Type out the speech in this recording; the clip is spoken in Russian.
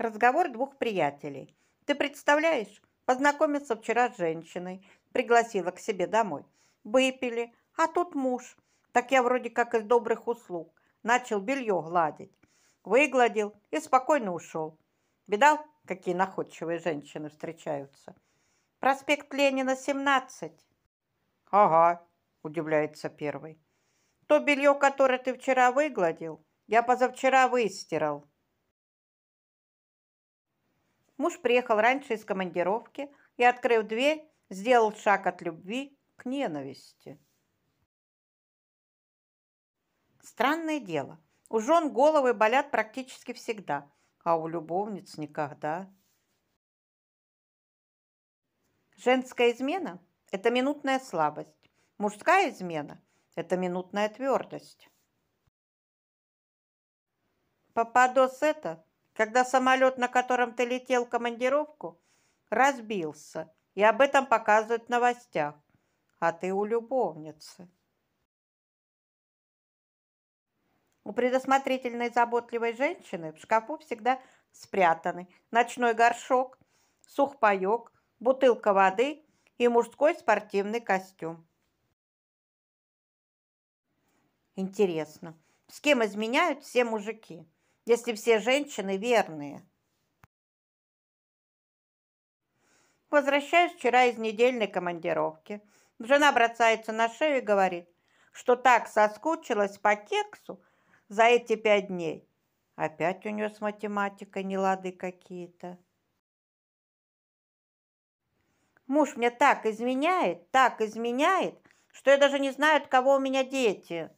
Разговор двух приятелей. «Ты представляешь, познакомиться вчера с женщиной, пригласила к себе домой. Выпили, а тут муж. Так я вроде как из добрых услуг. Начал белье гладить. Выгладил и спокойно ушел. Видал, какие находчивые женщины встречаются? Проспект Ленина, 17. Ага, удивляется первый. То белье, которое ты вчера выгладил, я позавчера выстирал. Муж приехал раньше из командировки и, открыв дверь, сделал шаг от любви к ненависти. Странное дело. У жен головы болят практически всегда, а у любовниц никогда. Женская измена – это минутная слабость. Мужская измена – это минутная твердость. Пападос это когда самолет, на котором ты летел в командировку, разбился, и об этом показывают в новостях. А ты у любовницы. У предусмотрительной заботливой женщины в шкафу всегда спрятаны ночной горшок, сухпайок, бутылка воды и мужской спортивный костюм. Интересно, с кем изменяют все мужики? если все женщины верные. Возвращаюсь вчера из недельной командировки. Жена бросается на шею и говорит, что так соскучилась по кексу за эти пять дней. Опять у нее с математикой нелады какие-то. Муж мне так изменяет, так изменяет, что я даже не знаю, от кого у меня дети.